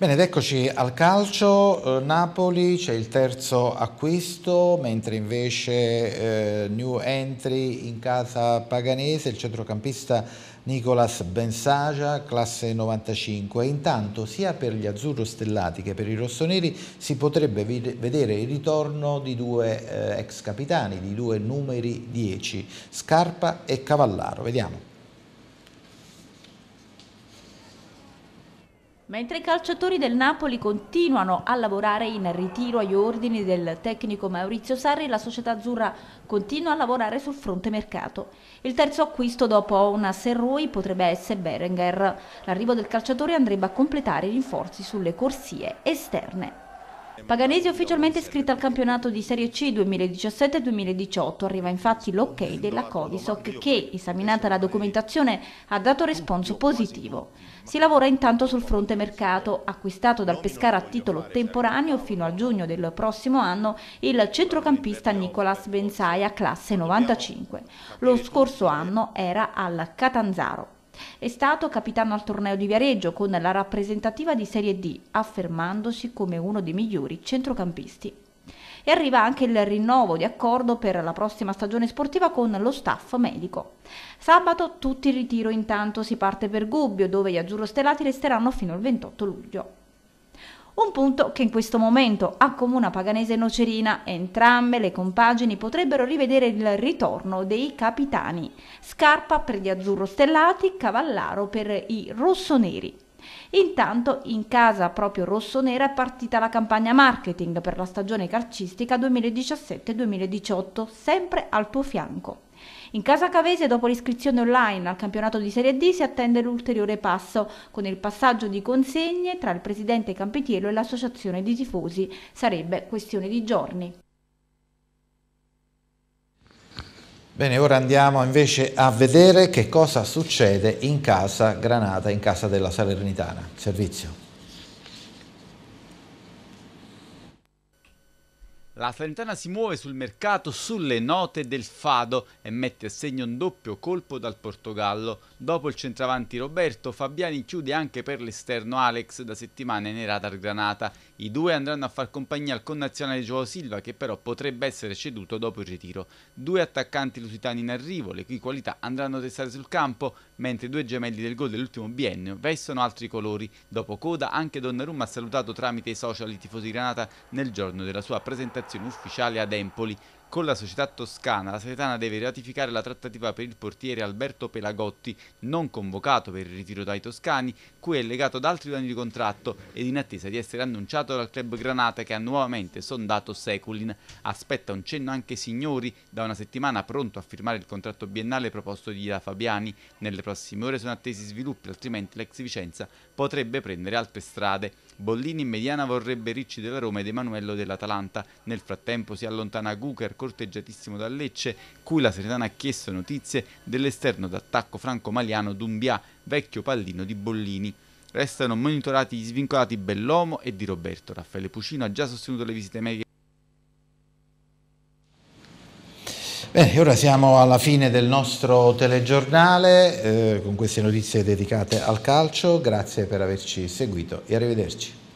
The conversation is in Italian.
Bene, ed eccoci al calcio, eh, Napoli c'è il terzo acquisto, mentre invece eh, new entry in casa paganese, il centrocampista Nicolas Bensagia, classe 95. Intanto sia per gli azzurro stellati che per i rossoneri si potrebbe vedere il ritorno di due eh, ex capitani, di due numeri 10, Scarpa e Cavallaro. Vediamo. Mentre i calciatori del Napoli continuano a lavorare in ritiro agli ordini del tecnico Maurizio Sarri, la società azzurra continua a lavorare sul fronte mercato. Il terzo acquisto dopo una Serroi potrebbe essere Berenguer. L'arrivo del calciatore andrebbe a completare i rinforzi sulle corsie esterne. Paganesi ufficialmente iscritta al campionato di Serie C 2017-2018, arriva infatti l'ok della Codisoc che, esaminata la documentazione, ha dato responso positivo. Si lavora intanto sul fronte mercato, acquistato dal Pescara a titolo temporaneo fino a giugno del prossimo anno il centrocampista Nicolas Benzaia, classe 95. Lo scorso anno era al Catanzaro. È stato capitano al torneo di Viareggio con la rappresentativa di Serie D, affermandosi come uno dei migliori centrocampisti. E arriva anche il rinnovo di accordo per la prossima stagione sportiva con lo staff medico. Sabato tutti in ritiro, intanto si parte per Gubbio, dove gli azzurrostellati resteranno fino al 28 luglio. Un punto che in questo momento accomuna Paganese e Nocerina, entrambe le compagini potrebbero rivedere il ritorno dei capitani, Scarpa per gli azzurro stellati, Cavallaro per i rossoneri. Intanto in casa proprio rossonera è partita la campagna marketing per la stagione calcistica 2017-2018, sempre al tuo fianco. In casa Cavese, dopo l'iscrizione online al campionato di Serie D, si attende l'ulteriore passo con il passaggio di consegne tra il presidente Campetiello e l'associazione di tifosi. Sarebbe questione di giorni. Bene, ora andiamo invece a vedere che cosa succede in casa Granata, in casa della Salernitana. Servizio. La Salernitana si muove sul mercato sulle note del Fado e mette a segno un doppio colpo dal Portogallo. Dopo il centravanti Roberto, Fabiani chiude anche per l'esterno Alex da settimane nei radar Granata. I due andranno a far compagnia al connazionale Joao Silva che però potrebbe essere ceduto dopo il ritiro. Due attaccanti lusitani in arrivo, le cui qualità andranno a testare sul campo, mentre due gemelli del gol dell'ultimo biennio vestono altri colori. Dopo coda anche Donnarumma ha salutato tramite i social i tifosi Granata nel giorno della sua presentazione dichiarazioni ufficiali ad Empoli con la società toscana la Salernitana deve ratificare la trattativa per il portiere Alberto Pelagotti, non convocato per il ritiro dai toscani, cui è legato ad altri danni di contratto ed in attesa di essere annunciato dal club Granata che ha nuovamente sondato Seculin. Aspetta un cenno anche Signori, da una settimana pronto a firmare il contratto biennale proposto di Da Fabiani. Nelle prossime ore sono attesi sviluppi, altrimenti l'ex Vicenza potrebbe prendere altre strade. Bollini in mediana vorrebbe Ricci della Roma ed Emanuello dell'Atalanta. Nel frattempo si allontana Guker corteggiatissimo da Lecce, cui la Serenana ha chiesto notizie dell'esterno d'attacco franco-maliano Dumbia, vecchio pallino di Bollini. Restano monitorati gli svincolati Bellomo e Di Roberto. Raffaele Pucino ha già sostenuto le visite mediche Bene, ora siamo alla fine del nostro telegiornale eh, con queste notizie dedicate al calcio. Grazie per averci seguito e arrivederci.